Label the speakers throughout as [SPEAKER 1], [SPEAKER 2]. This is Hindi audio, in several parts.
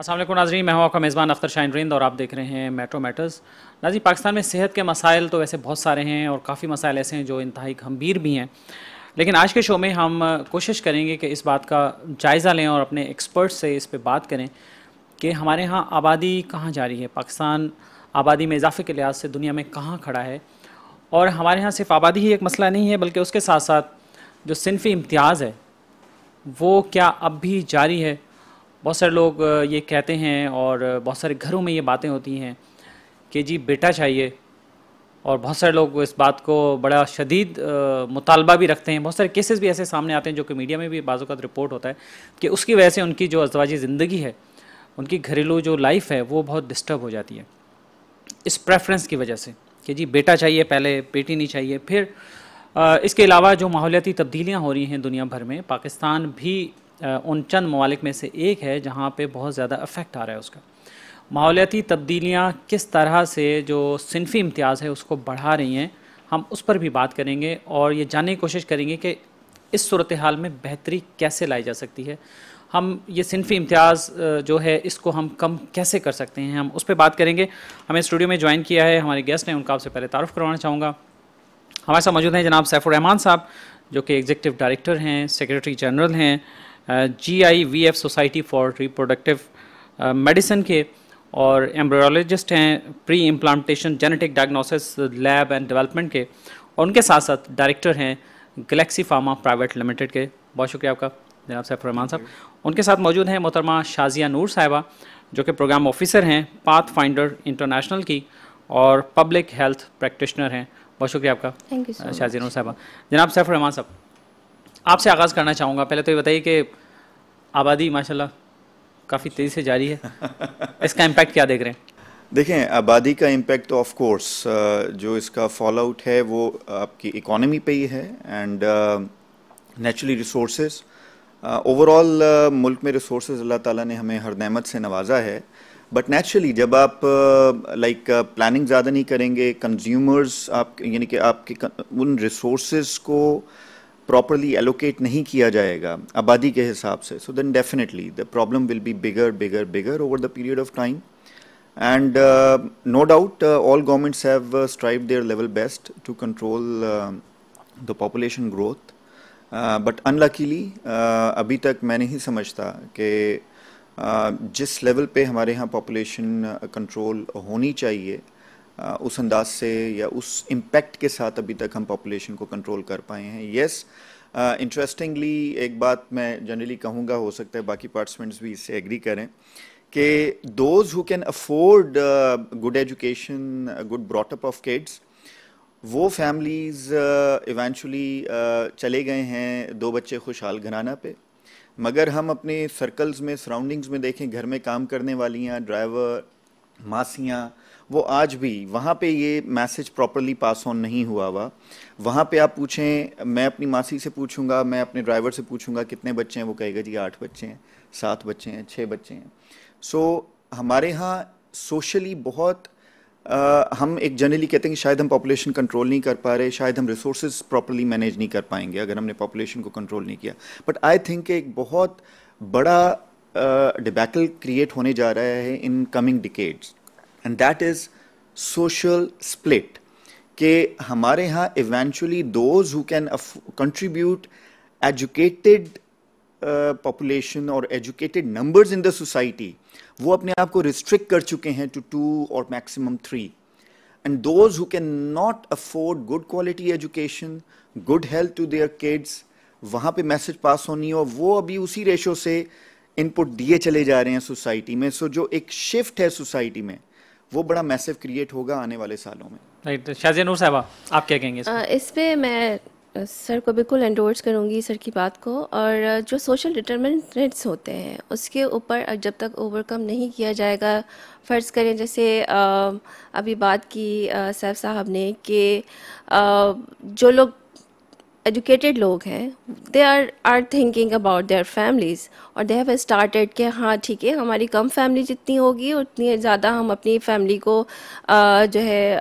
[SPEAKER 1] असल नाजरी मैं हूँ आपका मेज़बान अख्तर शाहन रिंद और आप देख रहे हैं मेट्रो मैटर्स नाजी पाकिस्तान में सेहत के मसाइल तो वैसे बहुत सारे हैं और काफ़ी मसाइल ऐसे हैं जो इंतहाई गंभीर भी हैं लेकिन आज के शो में हम कोशिश करेंगे कि इस बात का जायज़ा लें और अपने एक्सपर्ट से इस पर बात करें कि हमारे यहाँ आबादी कहाँ जा रही है पाकिस्तान आबादी में इजाफे के लिहाज से दुनिया में कहाँ खड़ा है और हमारे यहाँ सिर्फ आबादी ही एक मसला नहीं है बल्कि उसके साथ साथ जो सिनफी इम्तियाज़ है वो क्या अब भी जारी है बहुत सारे लोग ये कहते हैं और बहुत सारे घरों में ये बातें होती हैं कि जी बेटा चाहिए और बहुत सारे लोग इस बात को बड़ा शदीद मुतालबा भी रखते हैं बहुत सारे केसेस भी ऐसे सामने आते हैं जो कि मीडिया में भी बाज़ रिपोर्ट होता है कि उसकी वजह से उनकी जो अजवाजी ज़िंदगी है उनकी घरेलू जो लाइफ है वो बहुत डिस्टर्ब हो जाती है इस प्रेफरेंस की वजह से कि जी बेटा चाहिए पहले बेटी नहीं चाहिए फिर इसके अलावा जो माहौलियाती तब्दीलियाँ हो रही हैं दुनिया भर में पाकिस्तान भी उन चंद ममालिक में से एक है जहाँ पर बहुत ज़्यादा अफेक्ट आ रहा है उसका माहौलियाती तब्दीलियाँ किस तरह से जो सिनफी इम्तियाज़ है उसको बढ़ा रही हैं हम उस पर भी बात करेंगे और ये जानने की कोशिश करेंगे कि इस सूरत हाल में बेहतरी कैसे लाई जा सकती है हम ये सिनफी इम्तियाज़ जो है इसको हम कम कैसे कर सकते हैं हम उस पर बात करेंगे हमें स्टूडियो में ज्वाइन किया है हमारे गेस्ट ने उनका आपसे पहले तारफ़ करवाना चाहूँगा हमारे साथ मौजूद हैं जनाब सैफ़ुररहमान साहब जो कि एग्जीक्यूटिव डायरेक्टर हैं सेक्रेटरी जनरल हैं G I V F society for reproductive medicine के और एम्ब्रोलॉजिस्ट हैं pre implantation genetic diagnosis lab and development के और उनके साथ साथ डायरेक्टर हैं गलेक्सी फार्मा प्राइवेट लिमिटेड के बहुत शुक्रिया आपका जनाब रहमान साहब उनके साथ मौजूद हैं मोहतरमा शाजिया नूर साहिबा जो कि प्रोग्राम ऑफिसर हैं पाथ फाइंडर इंटरनेशनल की और पब्लिक हेल्थ प्रैक्टिशनर हैं बहुत शुक्रिया आपका थैंक यू शाजिया नूर साहबा जनाब रहमान साहब आपसे आगाज़ करना चाहूँगा पहले तो ये बताइए कि आबादी माशाल्लाह काफ़ी तेज़ी से जारी है इसका इम्पैक्ट क्या देख
[SPEAKER 2] रहे हैं देखें आबादी का इम्पैक्ट तो ऑफ कोर्स जो इसका फॉल आउट है वो आपकी इकोनॉमी पे ही है एंड नेचुरली रिसोर्सेज ओवरऑल मुल्क में रिसोर्सेज अल्लाह ताला ने हमें हर नहमत से नवाजा है बट नेचुरली जब आप लाइक uh, प्लानिंग ज़्यादा नहीं करेंगे कंज्यूमर्स आप यानी कि आपके उन रिसोर्स को uh, प्रॉपरली एलोकेट नहीं किया जाएगा आबादी के हिसाब से so then definitely the problem will be bigger bigger bigger over the period of time and no doubt all governments have strive their level best to control the population growth but unluckily अभी तक मैं नहीं समझता कि uh, जिस लेवल पर हमारे यहाँ पॉपुलेशन कंट्रोल uh, होनी चाहिए uh, उस अंदाज से या उस इम्पैक्ट के साथ अभी तक हम पॉपुलेशन को कंट्रोल कर पाए हैं येस इंटरेस्टिंगली एक बात मैं जनरली कहूँगा हो सकता है बाकी पार्टिसिपेंट्स भी इससे एग्री करें कि those who can afford good education good brought up of kids वो फैमिलीज़ इवेंचुअली uh, uh, चले गए हैं दो बच्चे खुशहाल घराना पे मगर हम अपने सर्कल्स में सराउंडिंग्स में देखें घर में काम करने वालियाँ ड्राइवर मासियाँ वो आज भी वहाँ पे ये मैसेज प्रॉपरली पास ऑन नहीं हुआ हुआ वहाँ पे आप पूछें मैं अपनी मासी से पूछूंगा मैं अपने ड्राइवर से पूछूंगा कितने बच्चे हैं वो कहेगा जी आठ बच्चे हैं सात बच्चे हैं छः बच्चे हैं सो so, हमारे यहाँ सोशली बहुत आ, हम एक जनरली कहते हैं कि शायद हम पॉपुलेशन कंट्रोल नहीं कर पा रहे शायद हम रिसोर्स प्रॉपरली मैनेज नहीं कर पाएंगे अगर हमने पॉपुलेशन को कंट्रोल नहीं किया बट आई थिंक एक बहुत बड़ा डिबैकल uh, क्रिएट होने जा रहा है in coming decades and that is social split के हमारे यहाँ eventually those who can contribute educated population और educated numbers in the society वो अपने आप को रिस्ट्रिक्ट कर चुके हैं टू टू और maximum three and those who can not afford good quality education good health to their kids वहाँ पे मैसेज पास होनी हो, वो अभी उसी रेशो से इनपुट दिए चले जा रहे हैं सोसाइटी में सो so, जो एक शिफ्ट है सोसाइटी में वो बड़ा मैसिव क्रिएट होगा आने वाले सालों में
[SPEAKER 1] राइट तो शाजिया नूर साहबा आप क्या कहेंगे
[SPEAKER 3] इस पर मैं सर को बिल्कुल एंडोर्स करूंगी सर की बात को और जो सोशल डिटर्मिनेट्स होते हैं उसके ऊपर जब तक ओवरकम नहीं किया जाएगा फ़र्ज़ करें जैसे अभी बात की सैफ साहब ने कि जो लोग एजुकेटेड लोग हैं they are are thinking about their families और दे हैव स्टार्टेड के हाँ ठीक है हमारी कम फैमिली जितनी होगी उतनी ज़्यादा हम अपनी फैमिली को आ, जो है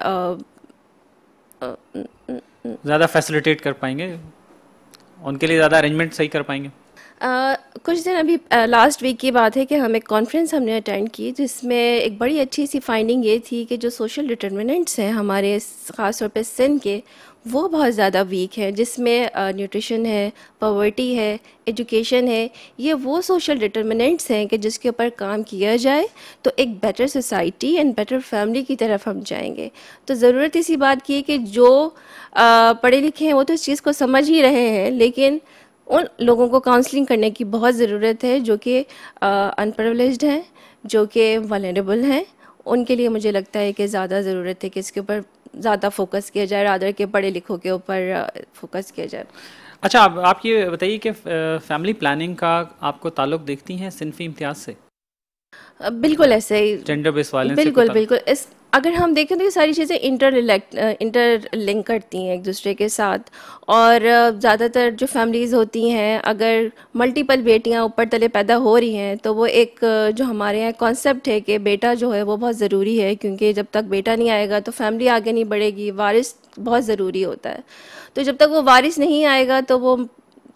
[SPEAKER 1] ज़्यादा फैसिलिटेट कर पाएंगे उनके लिए ज़्यादा अरेंजमेंट सही कर पाएंगे
[SPEAKER 3] Uh, कुछ दिन अभी लास्ट uh, वीक की बात है कि हम एक कॉन्फ्रेंस हमने अटेंड की जिसमें एक बड़ी अच्छी सी फाइंडिंग ये थी कि जो सोशल डिटर्मिनेंट्स हैं हमारे खासतौर पर सिंध के वो बहुत ज़्यादा वीक हैं जिसमें न्यूट्रिशन है पॉवर्टी है एजुकेशन है ये वो सोशल डिटर्मिनेंट्स हैं कि जिसके ऊपर काम किया जाए तो एक better society and better family की तरफ हम जाएंगे तो ज़रूरत इसी बात की है कि जो पढ़े लिखे हैं वो तो इस चीज़ को समझ ही रहे हैं लेकिन उन लोगों को काउंसलिंग करने की बहुत ज़रूरत है जो कि अनप्रवलिज हैं जो कि वालेबल हैं उनके लिए मुझे लगता है कि ज़्यादा ज़रूरत है कि इसके ऊपर ज़्यादा फोकस किया जाए रादर के पढ़े लिखों के ऊपर फोकस uh, किया जाए
[SPEAKER 1] अच्छा आप, आप ये बताइए कि फैमिली uh, प्लानिंग का आपको ताल्लुक देखती हैं सिनफी इम्तियाज़ से
[SPEAKER 3] बिल्कुल ऐसे ही जेंडर बेस बिल्कुल बिल्कुल इस अगर हम देखें तो ये सारी चीज़ें इंटर इंटर लिंक करती हैं एक दूसरे के साथ और ज़्यादातर जो फैमिलीज़ होती हैं अगर मल्टीपल बेटियां ऊपर तले पैदा हो रही हैं तो वो एक जो हमारे यहाँ कॉन्सेप्ट है कि बेटा जो है वो बहुत ज़रूरी है क्योंकि जब तक बेटा नहीं आएगा तो फैमिली आगे नहीं बढ़ेगी वारिस बहुत ज़रूरी होता है तो जब तक वो वारिस नहीं आएगा तो वो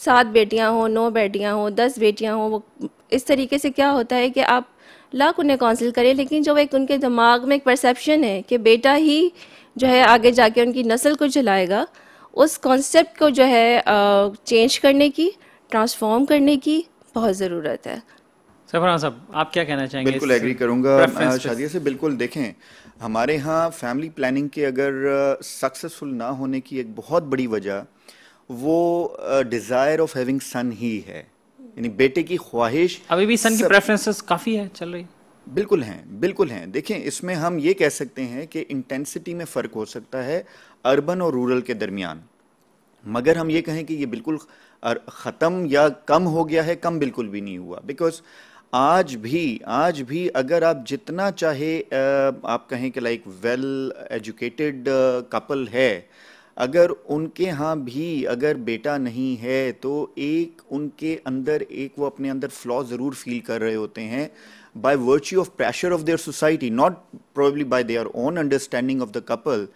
[SPEAKER 3] सात बेटियाँ हों नौ बेटियाँ हों दस बेटियाँ हों वो इस तरीके से क्या होता है कि आप लाख उन्हें काउंसिल करें लेकिन जो एक उनके दिमाग में एक परसेप्शन है कि बेटा ही जो है आगे जाके उनकी नस्ल को जलाएगा उस कॉन्सेप्ट को जो है चेंज करने की ट्रांसफॉर्म करने की बहुत ज़रूरत है
[SPEAKER 2] साहब आप क्या कहना चाहेंगे बिल्कुल एग्री करूँगा शादिया से बिल्कुल देखें हमारे यहाँ फैमिली प्लानिंग के अगर सक्सेसफुल ना होने की एक बहुत बड़ी वजह वो डिज़ायर ऑफ हैविंग सन ही है यानी बेटे की ख्वाहिश अभी भी सन की प्रेफरेंसेस काफ़ी है चल रही बिल्कुल हैं बिल्कुल हैं देखें इसमें हम ये कह सकते हैं कि इंटेंसिटी में फ़र्क हो सकता है अर्बन और रूरल के दरमियान मगर हम ये कहें कि ये बिल्कुल ख़त्म या कम हो गया है कम बिल्कुल भी नहीं हुआ बिकॉज आज भी आज भी अगर आप जितना चाहे आप कहें कि लाइक वेल एजुकेटेड कपल है अगर उनके यहाँ भी अगर बेटा नहीं है तो एक उनके अंदर एक वो अपने अंदर फ्लॉ ज़रूर फील कर रहे होते हैं by virtue of pressure of their society not probably by their own understanding of the couple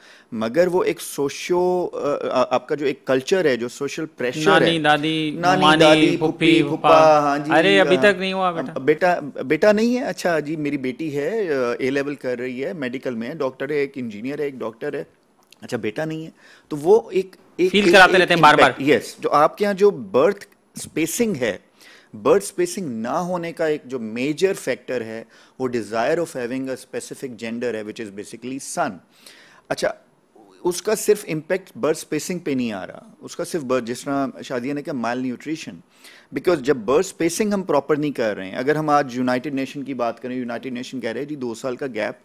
[SPEAKER 2] मगर वो एक सोशो आपका जो एक कल्चर है जो सोशल प्रेशर नानी, है दादी नानी दादी फुप्पी फुप्पा हाँ जी अरे अभी हाँ। तक नहीं हुआ बेटा बेटा बेटा नहीं है अच्छा जी मेरी बेटी है ए लेवल कर रही है मेडिकल में डॉक्टर है एक इंजीनियर है एक डॉक्टर है अच्छा बेटा नहीं है तो वो एक एक फील कराते रहते हैं बार बार यस जो आपके यहाँ जो बर्थ स्पेसिंग है बर्थ स्पेसिंग ना होने का एक जो मेजर फैक्टर है वो desire of having a specific gender है विच इज़ बेसिकली सन अच्छा उसका सिर्फ इम्पैक्ट बर्थ स्पेसिंग पे नहीं आ रहा उसका सिर्फ बर्थ जिस तरह शादिया ने कहा माइल न्यूट्रिशन बिकॉज जब बर्थ स्पेसिंग हम प्रॉपर नहीं कर रहे हैं अगर हम आज यूनाइटेड नेशन की बात करें यूनाइटेड नेशन कह रहे हैं जी दो साल का gap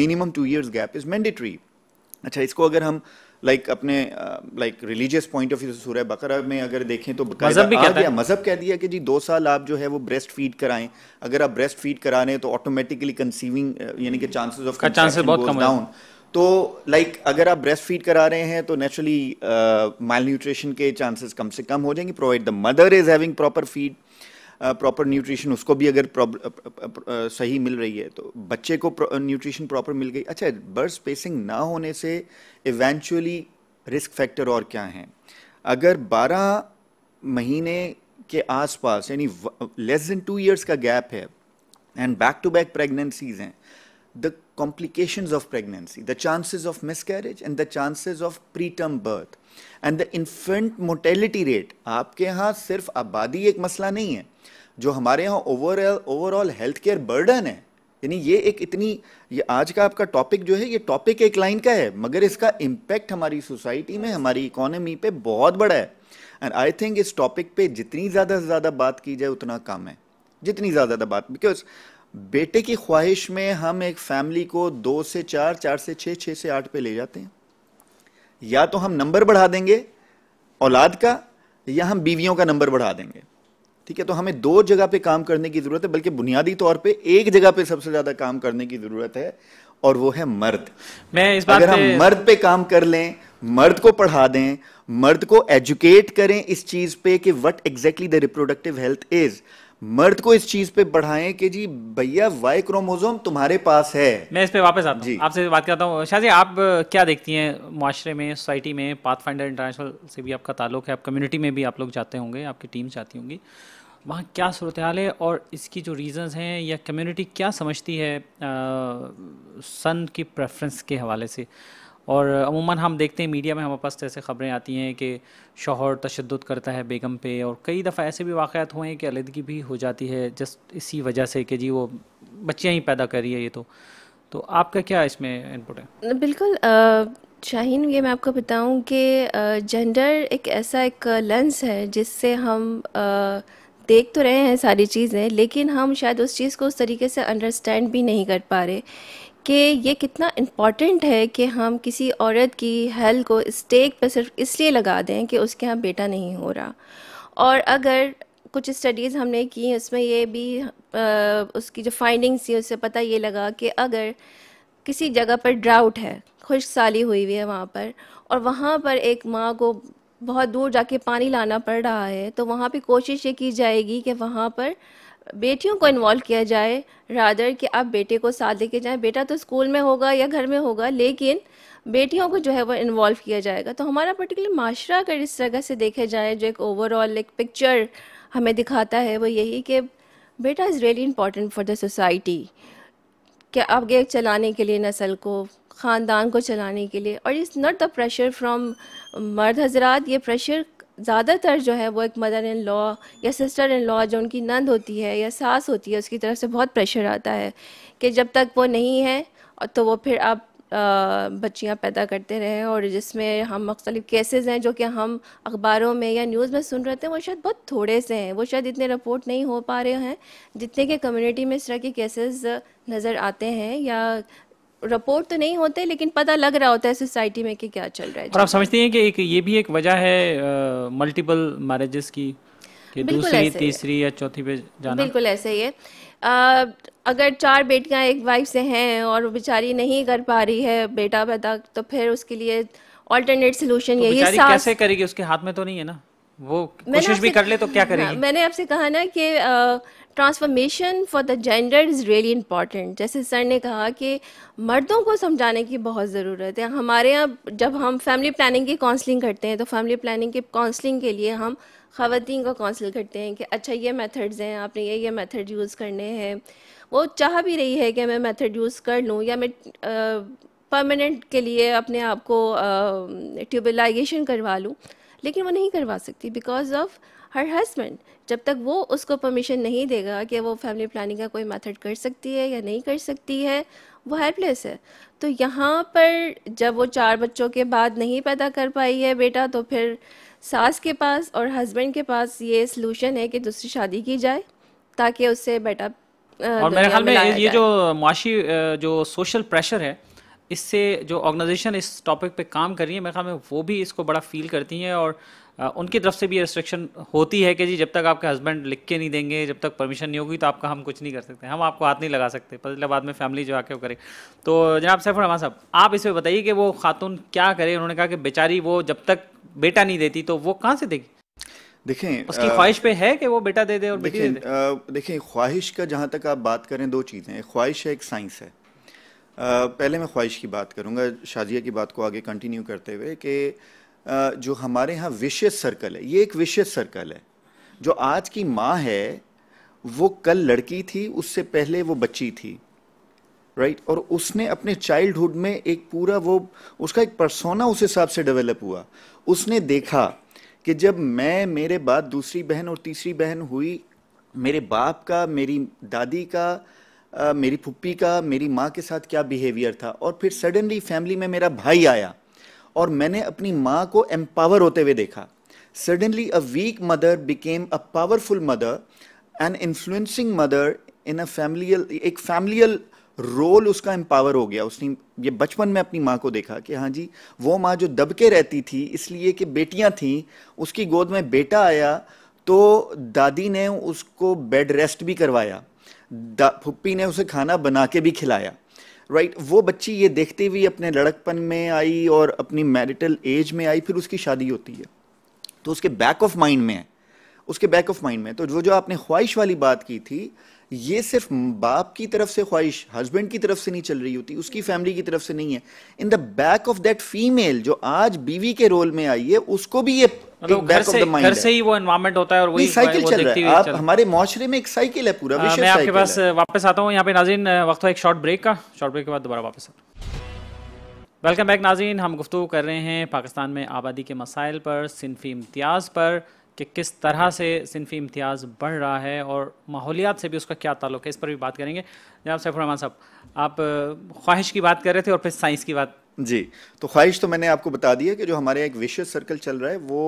[SPEAKER 2] minimum two years gap is mandatory अच्छा इसको अगर हम लाइक like, अपने like religious point of view से सूरह बकरा में अगर देखें तो मजहब भी कहता है मजहब कह दिया कि जी दो साल आप जो है वो ब्रेस्ट फीड कराएं अगर आप तो uh, ब्रेस्ट तो, फीड करा रहे हैं तो ऑटोमेटिकली कंसीविंग यानी कि चांसेस ऑफ चांसेस बहुत कम डाउन तो लाइक like, अगर आप ब्रेस्ट फीड करा रहे हैं तो नेचुरली माल न्यूट्रिशन के चांसेस कम से कम हो जाएंगे provide the mother is having proper feed proper nutrition उसको भी अगर सही मिल रही है तो बच्चे को न्यूट्रिशन प्रॉपर मिल गई अच्छा बर्थ स्पेसिंग ना होने से इवेंचुअली रिस्क फैक्टर और क्या हैं अगर 12 महीने के आसपास यानी लेस देन टू इयर्स का गैप है and back to back pregnancies हैं the complications of pregnancy, the chances of miscarriage and the chances of preterm birth and the infant mortality rate. आपके यहाँ सिर्फ आबादी एक मसला नहीं है जो हमारे यहाँ overall overall health care burden है यानी ये एक इतनी ये आज का आपका टॉपिक जो है ये टॉपिक एक लाइन का है मगर इसका इम्पैक्ट हमारी सोसाइटी में हमारी इकोनॉमी पे बहुत बड़ा है एंड आई थिंक इस टॉपिक पे जितनी ज़्यादा से ज़्यादा बात की जाए उतना कम है जितनी ज़्यादा ज़्यादा बात बिकॉज बेटे की ख्वाहिश में हम एक फैमिली को दो से चार चार से छह छह से आठ पे ले जाते हैं या तो हम नंबर बढ़ा देंगे औलाद का या हम बीवियों का नंबर बढ़ा देंगे ठीक है तो हमें दो जगह पे काम करने की ज़रूरत है बल्कि बुनियादी तौर पे एक जगह पे सबसे ज़्यादा काम करने की ज़रूरत है और वो है मर्द
[SPEAKER 1] मैं इस बात अगर हम मर्द
[SPEAKER 2] पे काम कर लें मर्द को पढ़ा दें मर्द को एजुकेट करें इस चीज़ पे कि what exactly the reproductive health is मर्द को इस चीज पे बढ़ाएं कि जी भैया वाई क्रोमोजोम तुम्हारे पास है
[SPEAKER 1] मैं इस पे वापस आता हूँ आपसे बात करता हूँ शाह आप क्या देखती हैं माशरे में सोसाइटी में पाथ फाइंडर इंटरनेशनल से भी आपका ताल्लुक है आप कम्युनिटी में भी आप लोग जाते होंगे आपकी टीम जाती होंगी वहाँ क्या सूरत हाल है और इसकी जो रीजंस हैं या कम्युनिटी क्या समझती है आ, सन की प्रेफरेंस के हवाले से और अमूमन हम देखते हैं मीडिया में हमारे पास ऐसे खबरें आती हैं कि शोहर तशद करता है बेगम पे और कई दफ़ा ऐसे भी वाक़ हुए हैं कि अलीदगी भी हो जाती है जस्ट इसी वजह से कि जी वो बच्चियाँ ही पैदा कर रही है ये तो तो आपका क्या इसमें इनपुट
[SPEAKER 3] है बिल्कुल शाहीन ये मैं आपको बताऊं कि जेंडर एक ऐसा एक लेंस है जिससे हम आ, देख तो रहे हैं सारी चीज़ें लेकिन हम शायद उस चीज़ को उस तरीके से अंडरस्टैंड भी नहीं कर पा रहे कि ये कितना इम्पॉर्टेंट है कि हम किसी औरत की हेल्थ को स्टेक पर सिर्फ इसलिए लगा दें कि उसके यहाँ बेटा नहीं हो रहा और अगर कुछ स्टडीज़ हमने की उसमें ये भी आ, उसकी जो फाइंडिंग्स थी उससे पता ये लगा कि अगर किसी जगह पर ड्राउट है खुश साली हुई हुई है वहाँ पर और वहाँ पर एक माँ को बहुत दूर जाके पानी लाना पड़ रहा है तो वहाँ पे कोशिश ये की जाएगी कि वहाँ पर बेटियों को इन्वॉल्व किया जाए रादर कि आप बेटे को साथ लेके जाएं बेटा तो स्कूल में होगा या घर में होगा लेकिन बेटियों को जो है वो इन्वॉल्व किया जाएगा तो हमारा पर्टिकुलर माशरा अगर इस जगह से देखा जाए जो एक ओवरऑल एक पिक्चर हमें दिखाता है वो यही कि बेटा is really important for the society क्या आगे चलाने के लिए नस्ल को ख़ानदान को चलाने के लिए और is not the pressure from मर्द हजरात ये प्रेशर ज़्यादातर जो है वो एक मदर इन लॉ या सिस्टर इन लॉ जो उनकी नंद होती है या सास होती है उसकी तरफ से बहुत प्रेशर आता है कि जब तक वो नहीं है तो वो फिर आप बच्चियां पैदा करते रहे और जिसमें हम मुख्तलिफ़ केसेस हैं जो कि हम अखबारों में या न्यूज़ में सुन रहे थे वो शायद बहुत थोड़े से हैं वो शायद इतने रिपोर्ट नहीं हो पा रहे हैं जितने के कम्युनिटी में इस तरह के केसेस नज़र आते हैं या रिपोर्ट तो नहीं होते लेकिन पता लग रहा होता है सोसाइटी में कि क्या चल रहा है और आप
[SPEAKER 1] समझते हैं कि एक ये भी एक वजह है मल्टीपल मैरिजेस की कि दूसरी तीसरी या चौथी पे जाना बिल्कुल
[SPEAKER 3] ऐसे ही है Uh, अगर चार बेटियां एक वाइफ से हैं और बेचारी नहीं कर पा रही है बेटा पैदा तो फिर उसके लिए ऑल्टरनेट सोल्यूशन तो यही सास... कैसे
[SPEAKER 1] करेगी उसके हाथ में तो नहीं है ना वो कोशिश भी कर ले तो क्या हाँ, करेगी मैंने
[SPEAKER 3] आपसे कहा ना कि transformation for the gender is really important जैसे सर ने कहा कि मर्दों को समझाने की बहुत ज़रूरत है हमारे यहाँ जब हम फैमिली प्लानिंग की काउंसलिंग करते हैं तो फैमिली प्लानिंग की काउंसलिंग के लिए हम खातन को काउंसिल करते हैं कि अच्छा ये मेथड्स हैं आपने ये ये मेथड यूज़ करने हैं वो चाह भी रही है कि मैं मेथड यूज़ कर लूँ या मैं परमानेंट के लिए अपने आप को ट्यूबलाइजेशन करवा लूँ लेकिन वो नहीं करवा सकती बिकॉज ऑफ़ हर हस्बैंड जब तक वो उसको परमिशन नहीं देगा कि वो फैमिली प्लानिंग का कोई मेथड कर सकती है या नहीं कर सकती है वो हेल्पलेस है तो यहाँ पर जब वो चार बच्चों के बाद नहीं पैदा कर पाई है बेटा तो फिर सास के पास और हस्बैंड के पास ये सलूशन है कि दूसरी शादी की जाए ताकि उससे बेटा और मेरे ख्याल में ये जो
[SPEAKER 1] माशी जो सोशल प्रेशर है इससे जो ऑर्गेनाइजेशन इस टॉपिक पे काम कर रही है मेरे ख्याल में वो भी इसको बड़ा फील करती हैं और उनकी तरफ से भी रिस्ट्रिक्शन होती है कि जी जब तक आपके हस्बैंड लिख के नहीं देंगे जब तक परमिशन नहीं होगी तो आपका हम कुछ नहीं कर सकते हम आपको हाथ नहीं लगा सकते पता बाद में फैमिली जो आके वो करे तो जनाब सैफ रहमान साहब आप इसे बताइए कि वो खातून क्या करे उन्होंने कहा कि बेचारी वो जब तक बेटा नहीं देती तो वो कहाँ से देगी
[SPEAKER 2] देखें उसकी ख्वाहिश
[SPEAKER 1] पे है कि वो बेटा
[SPEAKER 2] दे दे और बेटी दे देखें ख्वाहिश का जहाँ तक आप बात करें दो चीज़ें एक ख्वाहिश है एक साइंस है पहले मैं ख्वाहिश की बात करूँगा शाजिया की बात को आगे कंटिन्यू करते हुए कि जो हमारे यहाँ विशेष सर्कल है ये एक विशेष सर्कल है जो आज की माँ है वो कल लड़की थी उससे पहले वो बच्ची थी राइट right? और उसने अपने चाइल्डहुड में एक पूरा वो उसका एक परसोना उस हिसाब से डेवलप हुआ उसने देखा कि जब मैं मेरे बाद दूसरी बहन और तीसरी बहन हुई मेरे बाप का मेरी दादी का आ, मेरी फुप्पी का मेरी माँ के साथ क्या बिहेवियर था और फिर सडनली फैमिली में मेरा भाई आया और मैंने अपनी माँ को एम्पावर होते हुए देखा suddenly a weak mother became a powerful mother and influencing mother in a familial एक फैमिलियल रोल उसका एम्पावर हो गया उसने ये बचपन में अपनी माँ को देखा कि हाँ जी वो माँ जो दबके रहती थी इसलिए कि बेटियाँ थीं उसकी गोद में बेटा आया तो दादी ने उसको बेड रेस्ट भी करवाया फुप्पी ने उसे खाना बना के भी खिलाया राइट वो बच्ची ये देखते हुए अपने लड़कपन में आई और अपनी मैरिटल एज में आई फिर उसकी शादी होती है तो उसके बैक ऑफ माइंड में है उसके बैक ऑफ माइंड में तो वो जो आपने ख्वाहिश वाली बात की थी ये सिर्फ बाप की तरफ से ख्वाहिश हस्बैंड की तरफ से नहीं चल रही होती उसकी फैमिली की तरफ से नहीं है in the back of that female जो आज बीवी के रोल में आई है उसको भी ये मतलब घर से, घर से
[SPEAKER 1] ही वो एनवायरमेंट होता है और वही साइकिल चल रहा है आप हमारे
[SPEAKER 2] माशरे में एक साइकिल है पूरा हाँ, मैं आपके पास
[SPEAKER 1] वापस आता हूँ यहाँ पे नाजीन वक्त एक शॉर्ट ब्रेक का शॉर्ट ब्रेक के बाद दोबारा वापस आता वेलकम बैक नाजीन हम गुफ्तु कर रहे हैं पाकिस्तान में आबादी के मसाइल पर सिनफी इम्तियाज़ पर कि किस तरह से सिनफी इम्तियाज़ बढ़ रहा है और माहौलियात से भी उसका क्या ताल्लुक है इस पर भी बात करेंगे जनाब सैफुररहमान साहब आप ख्वाहिश की बात कर रहे थे और फिर साइंस की बात जी
[SPEAKER 2] तो ख्वाहिश तो मैंने आपको बता दी है कि जो हमारे एक विशेष सर्कल चल रहा है वो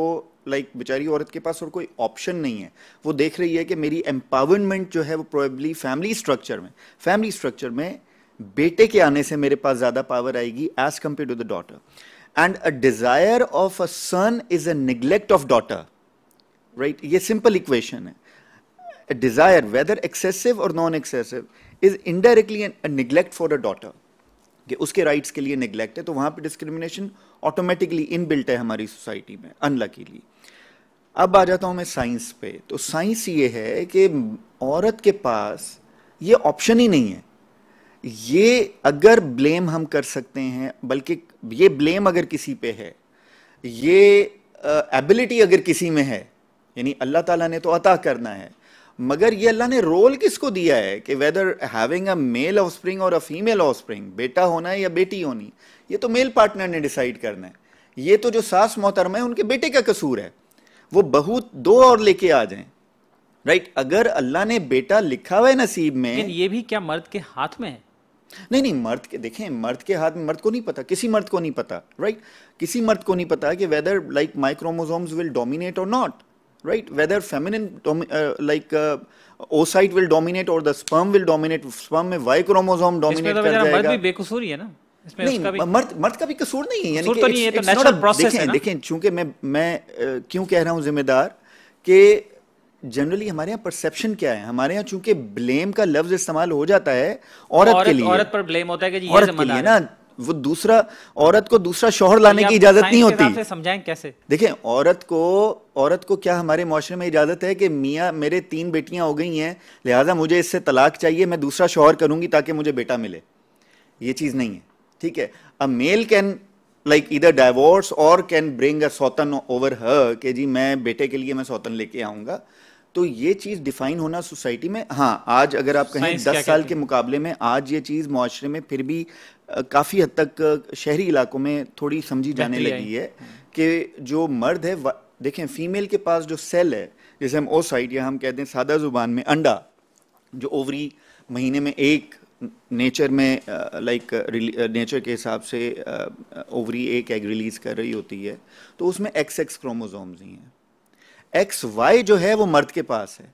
[SPEAKER 2] लाइक बेचारी औरत के पास और कोई ऑप्शन नहीं है वो देख रही है कि मेरी एम्पावरमेंट जो है वो प्रोबेबली फैमिली स्ट्रक्चर में फैमिली स्ट्रक्चर में बेटे के आने से मेरे पास ज़्यादा पावर आएगी as compare to the daughter and a desire of a son is a neglect of daughter right ये सिंपल इक्वेशन है डिजायर वेदर एक्सेसिव और non excessive is indirectly neglect for a daughter कि उसके राइट्स के लिए निग्लेक्ट है तो वहां पे डिस्क्रिमिनेशन ऑटोमेटिकली इनबिल्ट है हमारी सोसाइटी में अनलकीली अब आ जाता हूँ मैं साइंस पे तो साइंस ये है कि औरत के पास ये ऑप्शन ही नहीं है ये अगर ब्लेम हम कर सकते हैं बल्कि ये ब्लेम अगर किसी पे है ये एबिलिटी अगर किसी में है यानी अल्लाह ताला ने तो अता करना है मगर ये अल्लाह ने रोल किसको दिया है कि whether having a male spring और अ फीमेल स्प्रिंग बेटा होना है या बेटी होनी ये तो मेल पार्टनर ने डिसाइड करना है ये तो जो सास मोहतरमा है उनके बेटे का कसूर है वो बहुत दो और लेके आ जाए राइट right? अगर अल्लाह ने बेटा लिखा हुआ है नसीब में
[SPEAKER 1] ये भी क्या मर्द के हाथ में है
[SPEAKER 2] नहीं नहीं मर्द के देखें मर्द के हाथ में मर्द को नहीं पता किसी मर्द को नहीं पता राइट right? किसी मर्द को नहीं पता कि वेदर लाइक माइक्रोमोजोम्स विल डोमिनेट और not right? Whether feminine, uh, like uh, oocyte will dominate or the sperm will dominate, sperm mein Y chromosome तो dominate kar jayega mard bhi
[SPEAKER 1] बेकसूर hi hai na नहीं मर्द
[SPEAKER 2] मर्द का भी कसूर नहीं है यानी कि तो नहीं है तो नेचुरल प्रोसेस है ना देखें चूंकि मैं मैं uh, क्यों कह रहा हूं जिम्मेदार कि जनरली हमारे यहाँ परसेप्शन क्या है हमारे यहाँ चूंकि ब्लेम का लफ्ज इस्तेमाल हो जाता है औरत, औरत के लिए औरत पर
[SPEAKER 1] ब्लेम होता है कि जी औरत ये के लिए ना
[SPEAKER 2] वो दूसरा औरत को दूसरा शोहर लाने तो की इजाजत नहीं होती
[SPEAKER 1] समझाएं कैसे
[SPEAKER 2] देखें औरत को औरत को क्या हमारे माशरे में इजाजत है कि मियाँ मेरे तीन बेटियां हो गई हैं लिहाजा मुझे इससे तलाक चाहिए मैं दूसरा शोहर करूंगी ताकि मुझे बेटा मिले ये चीज़ नहीं है ठीक है अ मेल कैन लाइक इधर डाइवोर्स और कैन ब्रिंग अ सौतन ओवर हर के जी मैं बेटे के लिए मैं सौतन लेके आऊंगा तो ये चीज़ डिफाइन होना सोसाइटी में हाँ आज अगर आप कहें दस साल के मुकाबले में आज ये चीज़ माशरे में फिर भी काफ़ी हद तक शहरी इलाकों में थोड़ी समझी जाने लगी है हाँ। कि जो मर्द है देखें फीमेल के पास जो सेल है जैसे हम ओसाइट या हम कहते हैं सादा ज़ुबान में अंडा जो ओवरी महीने में एक नेचर में लाइक नेचर के हिसाब से ओवरी एक एग रिलीज़ कर रही होती है तो उसमें एक्स एक्स क्रोमोजोम्स ही हैं एक्स वाई जो है वो मर्द के पास है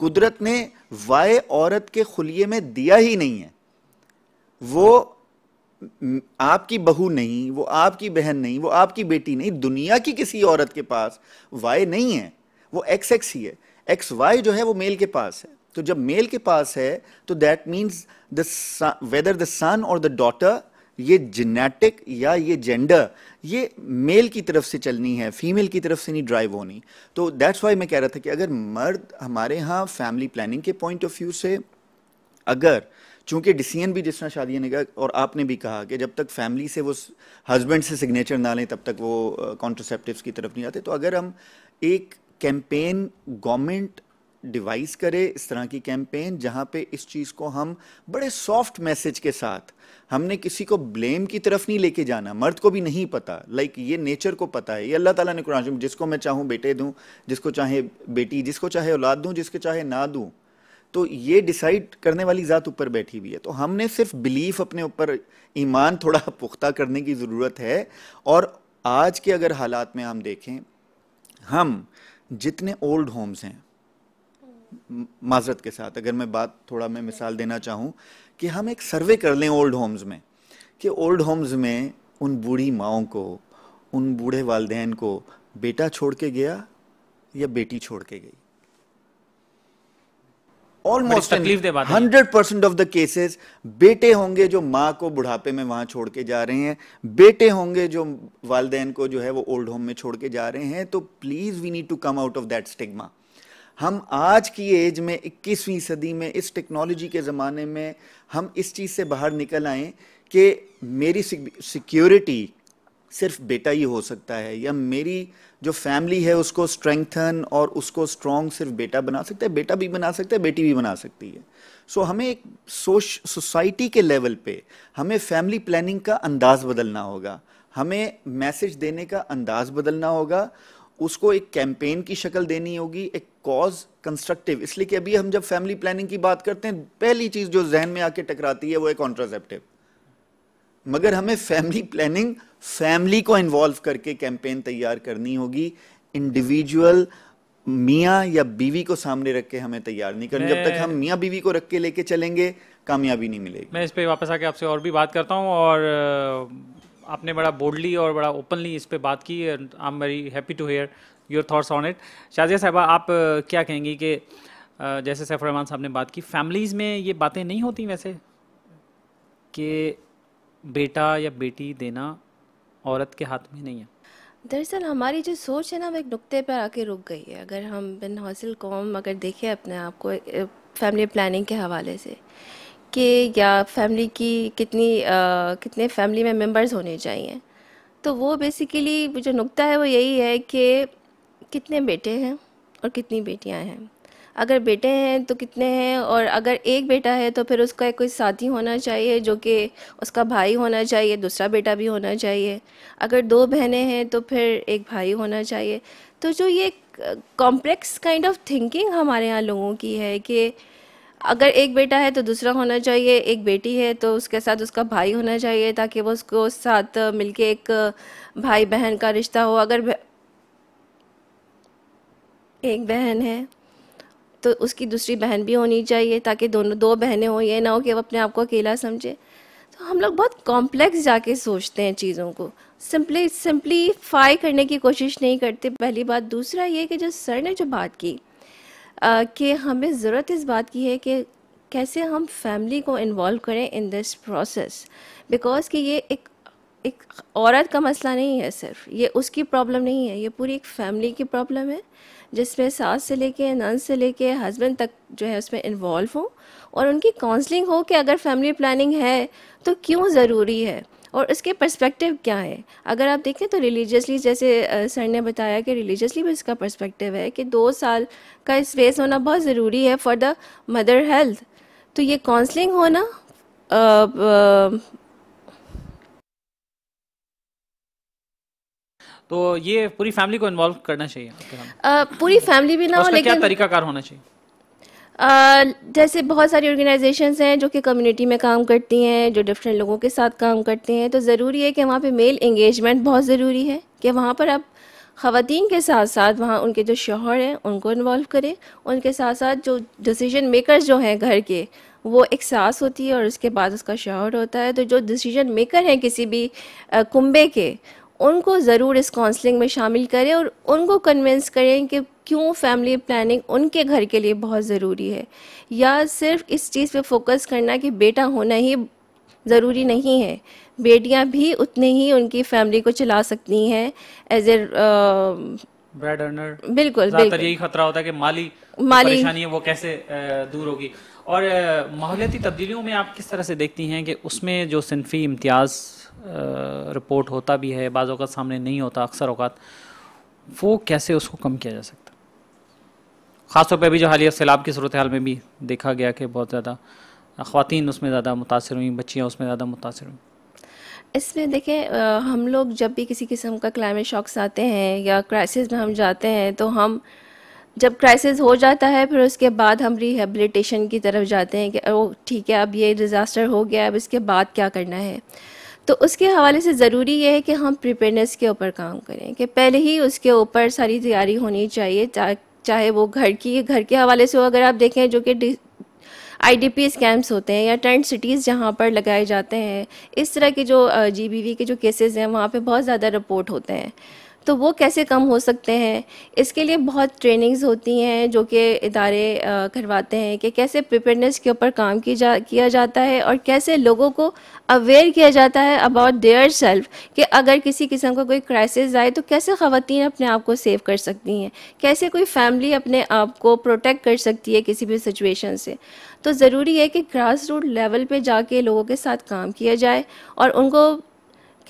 [SPEAKER 2] कुदरत ने वाई औरत के खुलिए में दिया ही नहीं है वो आपकी बहू नहीं वो आपकी बहन नहीं वो आपकी बेटी नहीं दुनिया की किसी औरत के पास वाई नहीं है वो एक्स एक्स ही है एक्स वाई जो है वो मेल के पास है तो जब मेल के पास है तो that means the whether the son और द डॉटर ये जेनेटिक या ये जेंडर ये मेल की तरफ से चलनी है फीमेल की तरफ से नहीं ड्राइव होनी तो दैट्स वाई मैं कह रहा था कि अगर मर्द हमारे यहाँ फैमिली प्लानिंग के पॉइंट ऑफ व्यू से अगर चूंकि डिसीजन भी जिस तरह शादी ने कहा और आपने भी कहा कि जब तक फैमिली से वो हस्बैंड से सिग्नेचर ना लें तब तक वो कॉन्ट्रोसेप्टिव की तरफ नहीं आते तो अगर हम एक कैंपेन गवर्नमेंट डिवाइस करे इस तरह की कैंपेन जहाँ पे इस चीज़ को हम बड़े सॉफ्ट मैसेज के साथ हमने किसी को ब्लेम की तरफ नहीं लेके जाना मर्द को भी नहीं पता लाइक ये नेचर को पता है ये अल्लाह ताला ने कुरान जिसको मैं चाहूँ बेटे दूँ जिसको चाहे बेटी जिसको चाहे औलाद दूँ जिसको चाहे ना दूँ तो ये डिसाइड करने वाली ज़ात ऊपर बैठी हुई है तो हमने सिर्फ बिलीफ अपने ऊपर ईमान थोड़ा पुख्ता करने की ज़रूरत है और आज के अगर हालात में हम देखें हम जितने ओल्ड होम्स हैं माजरत के साथ अगर मैं बात थोड़ा मैं मिसाल देना चाहूँ कि हम एक सर्वे कर लें ओल्ड होम्स में कि ओल्ड होम्स में उन बूढ़ी माओ को उन बूढ़े वालदेन को बेटा छोड़ के गया या बेटी छोड़ के गई almost hundred percent of the cases बेटे होंगे जो माँ को बुढ़ापे में वहां छोड़ के जा रहे हैं बेटे होंगे जो वालदेन को जो है वो ओल्ड होम में छोड़ के जा रहे हैं तो please we need to come out of that stigma हम आज की एज में 21वीं सदी में इस टेक्नोलॉजी के ज़माने में हम इस चीज़ से बाहर निकल आएँ कि मेरी सिक्योरिटी सिर्फ बेटा ही हो सकता है या मेरी जो फैमिली है उसको स्ट्रेंथन और उसको स्ट्रॉन्ग सिर्फ बेटा बना सकता है बेटा भी बना सकता है बेटी भी बना सकती है सो so, हमें एक सोश सोसाइटी के लेवल पे हमें फैमिली प्लानिंग का अंदाज़ बदलना होगा हमें मैसेज देने का अंदाज़ बदलना होगा उसको एक कैंपेन की शक्ल देनी होगी एक कॉज कंस्ट्रक्टिव इसलिए कि अभी हम जब फैमिली प्लानिंग की बात करते हैं पहली चीज़ जो जहन में आके टकराती है वो है कॉन्ट्रासेप्टिव मगर हमें फैमिली प्लानिंग फैमिली को इन्वॉल्व करके कैंपेन तैयार करनी होगी इंडिविजुअल मियाँ या बीवी को सामने रख के हमें तैयार नहीं करनी जब तक हम मियाँ बीवी को रख के लेके चलेंगे कामयाबी नहीं मिलेगी
[SPEAKER 1] मैं इस पर वापस आके आपसे और भी बात करता हूँ और आपने बड़ा बोल्डली और बड़ा ओपनली इस पर बात की I am very happy to hear your thoughts on it Shazia Sahiba आप क्या कहेंगी कि जैसे सैफ रहमान साहब ने बात की फैमिलीज़ में ये बातें नहीं होती वैसे कि बेटा या बेटी देना औरत के हाथ में नहीं है
[SPEAKER 3] दरअसल हमारी जो सोच है ना वो एक नुक्ते पर आके रुक गई है अगर हम बिन हौसल कौम अगर देखें अपने आप को फैमिली प्लानिंग के हवाले से के या फैमिली की कितनी आ, कितने फैमिली में मेंबर्स होने चाहिए तो वो बेसिकली जो नुकता है वो यही है कि कितने बेटे हैं और कितनी बेटियां हैं अगर बेटे हैं तो कितने हैं और अगर एक बेटा है तो फिर उसका कोई साथी होना चाहिए जो कि उसका भाई होना चाहिए दूसरा बेटा भी होना चाहिए अगर दो बहनें हैं तो फिर एक भाई होना चाहिए तो जो ये कॉम्प्लेक्स काइंड ऑफ थिंकिंग हमारे यहाँ लोगों की है कि अगर एक बेटा है तो दूसरा होना चाहिए एक बेटी है तो उसके साथ उसका भाई होना चाहिए ताकि वो उसको साथ मिलके एक भाई बहन का रिश्ता हो अगर एक बहन है तो उसकी दूसरी बहन भी होनी चाहिए ताकि दोनों दो बहनें हों ये ना हो कि वो अपने आप को अकेला समझे तो हम लोग बहुत कॉम्प्लेक्स जाके सोचते हैं चीज़ों को सिंपली फाई करने की कोशिश नहीं करते पहली बात दूसरा ये कि जो सर ने जो बात की कि हमें ज़रूरत इस बात की है कि कैसे हम फैमिली को इन्वॉल्व करें इन दिस प्रोसेस बिकॉज कि ये एक एक औरत का मसला नहीं है सिर्फ ये उसकी प्रॉब्लम नहीं है ये पूरी एक फैमिली की प्रॉब्लम है जिसमें सास से लेके नन से लेके हस्बैंड तक जो है उसमें इन्वॉल्व हो और उनकी काउंसलिंग हो कि अगर फैमिली प्लानिंग है तो क्यों ज़रूरी है और इसके पर्सपेक्टिव क्या है अगर आप देखें तो रिलीजियसली जैसे सर ने बताया कि रिलीजियसली भी इसका पर्सपेक्टिव है कि दो साल का स्पेस होना बहुत ज़रूरी है फॉर द मदर हेल्थ तो ये काउंसलिंग होना
[SPEAKER 1] तो ये पूरी फैमिली को इन्वॉल्व करना चाहिए
[SPEAKER 3] आ, पूरी फैमिली भी ना हो लेकिन क्या कार होना चाहिए जैसे बहुत सारी ऑर्गेनाइजेशंस हैं जो कि कम्युनिटी में काम करती हैं जो डिफरेंट लोगों के साथ काम करते हैं तो ज़रूरी है कि वहाँ पे मेल इंगेजमेंट बहुत ज़रूरी है कि वहाँ पर आप ख़वान के साथ साथ वहाँ उनके जो शोहर हैं उनको इन्वॉल्व करें उनके साथ साथ जो डिसीजन मेकर्स जो हैं घर के वो एक सास होती है और उसके बाद उसका शोहर होता है तो जो डिसीजन मेकर हैं किसी भी कुंबे के उनको ज़रूर इस काउंसलिंग में शामिल करें और उनको कन्विंस करें कि क्यों फैमिली प्लानिंग उनके घर के लिए बहुत ज़रूरी है या सिर्फ इस चीज़ पे फोकस करना कि बेटा होना ही ज़रूरी नहीं है बेटियां भी उतने ही उनकी फैमिली को चला सकती हैं एज ए ब्रेड
[SPEAKER 1] अर्नर बिल्कुल बिल्कुल यही खतरा होता है कि माली माली परेशानी है वो कैसे दूर होगी और माहौलियाती तब्दीलियों में आप किस तरह से देखती हैं कि उसमें जो सिनफी इम्तियाज़ रिपोर्ट होता भी है बाज़ अवत सामने नहीं होता अक्सर अवत वो कैसे उसको कम किया जा सकता ख़ासतौर पर अभी जो हालिया सैलाब की सूरत हाल में भी देखा गया कि बहुत ज़्यादा ख़वान उसमें ज़्यादा मुतासर हुई बच्चियाँ उसमें ज़्यादा मुतासर हुई
[SPEAKER 3] इसमें देखें हम लोग जब भी किसी किस्म का क्लाइमेट शॉक्स आते हैं या क्राइसिस में हम जाते हैं तो हम जब क्राइसिस हो जाता है फिर उसके बाद हम रिहेबलीटेशन की तरफ जाते हैं कि ओ ठीक है अब ये डिज़ास्टर हो गया अब इसके बाद क्या करना है तो उसके हवाले से ज़रूरी यह है कि हम प्रिपेयरनेस के ऊपर काम करें कि पहले ही उसके ऊपर सारी तैयारी होनी चाहिए चाहे वो घर की घर के हवाले से हो अगर आप देखें जो कि आईडीपी स्कैम्स होते हैं या टेंट सिटीज़ जहाँ पर लगाए जाते हैं इस तरह के जो जीबीवी के जो केसेस हैं वहाँ पे बहुत ज़्यादा रिपोर्ट होते हैं तो वो कैसे कम हो सकते हैं इसके लिए बहुत ट्रेनिंग्स होती हैं जो कि इदारे करवाते हैं कि कैसे प्रिपेयरनेस के ऊपर काम की जा किया जाता है और कैसे लोगों को अवेयर किया जाता है अबाउट देयर सेल्फ कि अगर किसी किस्म का को कोई क्राइसिस आए तो कैसे ख़वान अपने आप को सेव कर सकती हैं कैसे कोई फैमिली अपने आप को प्रोटेक्ट कर सकती है किसी भी सिचुएशन से तो ज़रूरी है कि ग्रास रूट लेवल पे जाके लोगों के साथ काम किया जाए और उनको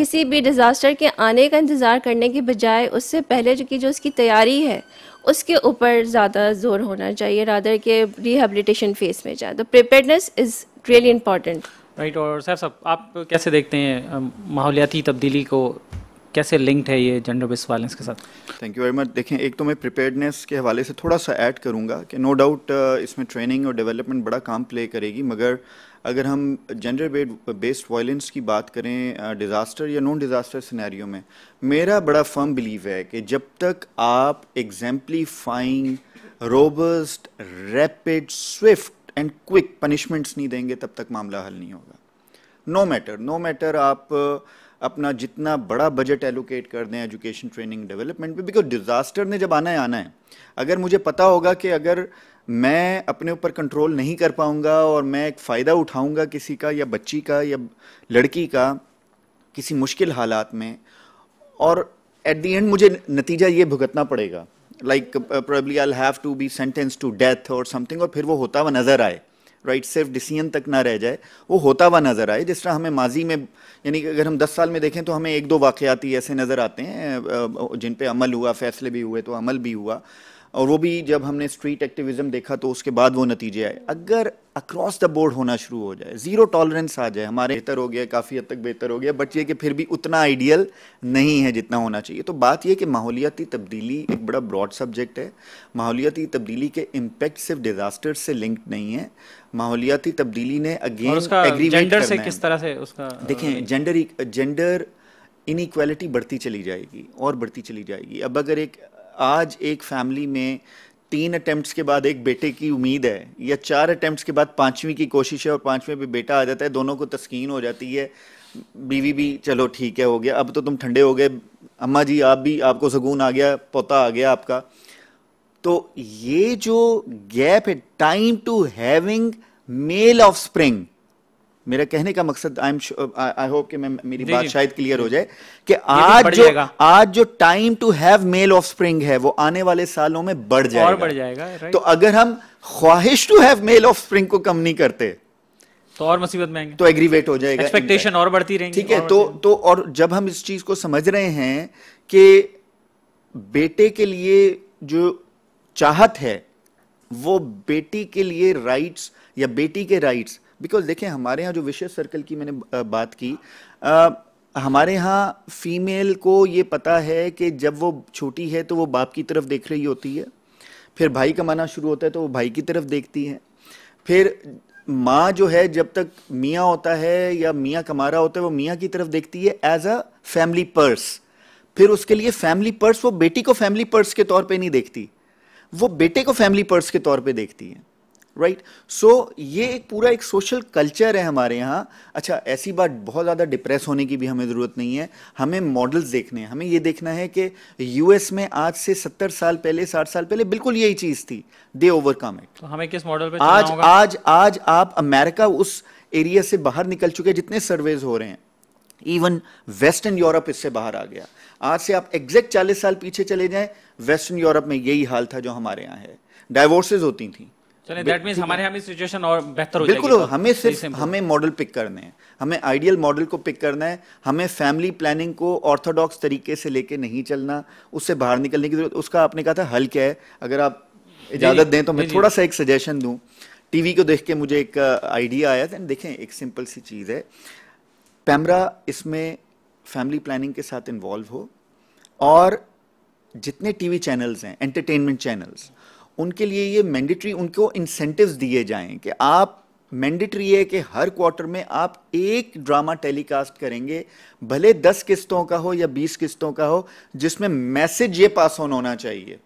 [SPEAKER 3] किसी भी डिज़ास्टर के आने का इंतज़ार करने के बजाय उससे पहले जो कि जो उसकी तैयारी है उसके ऊपर ज़्यादा जोर होना चाहिए रादर के रिहेबिलिटेशन फेस में जाए तो preparedness is really important
[SPEAKER 1] right और सर सब आप कैसे देखते हैं माहौलियाती तब्दीली को कैसे लिंक्ड है ये जेंडर बेस्ड वायलेंस के साथ
[SPEAKER 3] थैंक यू
[SPEAKER 2] वेरी मच देखें एक तो मैं प्रिपेयर्डनेस के हवाले से थोड़ा सा ऐड करूंगा कि नो डाउट uh, इसमें ट्रेनिंग और डेवलपमेंट बड़ा काम प्ले करेगी मगर अगर हम जेंडर बेस्ड वायलेंस की बात करें डिज़ास्टर uh, या नॉन डिज़ास्टर सिनेरियो में मेरा बड़ा फर्म बिलीव है कि जब तक आप exemplifying robust rapid swift and quick punishments नहीं देंगे तब तक मामला हल नहीं होगा नो मैटर नो मैटर आप uh, अपना जितना बड़ा बजट एलोकेट कर दें एजुकेशन ट्रेनिंग डेवलपमेंट पे बिकॉज डिज़ास्टर ने जब आना है आना है अगर मुझे पता होगा कि अगर मैं अपने ऊपर कंट्रोल नहीं कर पाऊँगा और मैं एक फ़ायदा उठाऊँगा किसी का या बच्ची का या लड़की का किसी मुश्किल हालात में और एट दी एंड मुझे नतीजा ये भुगतना पड़ेगा like probably I have to be sentence to death और समथिंग और फिर वो होता हुआ नज़र आए राइट सिर्फ डिसीजन तक ना रह जाए वो होता हुआ नज़र आए जिस तरह हमें माजी में यानी कि अगर हम 10 साल में देखें तो हमें एक दो वाक़ाती ऐसे नज़र आते हैं जिन पे अमल हुआ फैसले भी हुए तो अमल भी हुआ और वो भी जब हमने स्ट्रीट एक्टिविज़म देखा तो उसके बाद वो नतीजे आए अगर अक्रॉस द बोर्ड होना शुरू हो जाए ज़ीरो टॉलरेंस आ जाए हमारे बेहतर हो गया काफ़ी हद तक बेहतर हो गया बट ये कि फिर भी उतना आइडियल नहीं है जितना होना चाहिए तो बात यह कि माहौलियाती तब्दीली एक बड़ा ब्रॉड सब्जेक्ट है माहौलियाती तब्दीली के इम्पेक्ट सिर्फ डिज़ास्टर से लिंक्ड नहीं है माहौलियाती तब्दीली ने अगेन एग्रीमेंट से किस तरह
[SPEAKER 1] से उसका देखें
[SPEAKER 2] जेंडर जेंडर इनक्वालिटी बढ़ती चली जाएगी और बढ़ती चली जाएगी अब अगर एक आज एक फैमिली में तीन अटैम्प्ट के बाद एक बेटे की उम्मीद है या चार अटैम्प्ट के बाद पाँचवीं की कोशिश है और पाँचवें भी बेटा आ जाता है दोनों को तस्कीन हो जाती है बीवी भी चलो ठीक है हो गया अब तो तुम ठंडे हो गए अम्मा जी आप भी आपको सुकून आ गया पोता आ गया आपका तो ये जो गैप है time to having male of spring मेरा कहने का मकसद आई एम आई होप कि मैं मेरी बात शायद क्लियर हो जाए कि आज जो आज जो time to have male of spring है वो आने वाले सालों में बढ़ जाएगा और बढ़ जाएगा तो अगर हम ख्वाहिश to have male of spring को कम नहीं करते
[SPEAKER 1] तो और मुसीबत में तो
[SPEAKER 2] एग्रीवेट हो जाएगा एक्सपेक्टेशन
[SPEAKER 1] और बढ़ती रहेगी ठीक है तो
[SPEAKER 2] तो और जब हम इस चीज को समझ रहे हैं कि बेटे के लिए जो चाहत है वो बेटी के लिए राइट्स या बेटी के राइट्स बिकॉज देखें हमारे यहाँ जो विशेष सर्कल की मैंने बात की आ, हमारे यहाँ फीमेल को ये पता है कि जब वो छोटी है तो वो बाप की तरफ देख रही होती है फिर भाई कमाना शुरू होता है तो वो भाई की तरफ देखती है फिर माँ जो है जब तक मियाँ होता है या मियाँ कमा रहा होता है वो मियाँ की तरफ देखती है एज अ फैमिली पर्स फिर उसके लिए फैमिली पर्स वो बेटी को फैमिली पर्स के तौर पे नहीं देखती वो बेटे को फैमिली पर्स के तौर पे देखती है राइट right? सो so, ये एक पूरा एक सोशल कल्चर है हमारे यहाँ अच्छा ऐसी बात बहुत ज़्यादा डिप्रेस होने की भी हमें ज़रूरत नहीं है हमें मॉडल्स देखने हैं हमें ये देखना है कि यूएस में आज से सत्तर साल पहले साठ साल पहले बिल्कुल यही चीज़ थी दे ओवरकम इट
[SPEAKER 1] तो हमें किस मॉडल पे आज होगा? आज
[SPEAKER 2] आज आप अमेरिका उस एरिया से बाहर निकल चुके जितने सर्वेज हो रहे हैं इवन वेस्टर्न यूरोप इससे बाहर आ गया आज से आप एग्जैक्ट चालीस साल पीछे चले जाएं वेस्टर्न यूरोप में यही हाल था जो हमारे यहाँ है डाइवोर्सेज होती थी
[SPEAKER 1] बिल्कुल तो हमें
[SPEAKER 2] सिर्फ हमें मॉडल पिक करने हैं हमें आइडियल मॉडल को पिक करना है हमें फैमिली प्लानिंग को ऑर्थोडॉक्स तरीके से लेके नहीं चलना उससे बाहर निकलने की जरूरत उसका आपने कहा था हल क्या है अगर आप
[SPEAKER 3] इजाज़त दें तो मैं थोड़ा सा एक
[SPEAKER 2] सजेशन दूँ टीवी को देख के मुझे एक आइडिया uh, आया था देखें एक सिंपल सी चीज़ है पैमरा इसमें फैमिली प्लानिंग के साथ इन्वॉल्व हो और जितने टीवी चैनल्स हैं एंटरटेनमेंट चैनल्स उनके लिए ये मैंडेटरी उनको इंसेंटिव्स दिए जाएं कि आप मैंडेटरी है कि हर क्वार्टर में आप एक ड्रामा टेलीकास्ट करेंगे भले दस किस्तों का हो या बीस किस्तों का हो जिसमें मैसेज ये पास ऑन होना चाहिए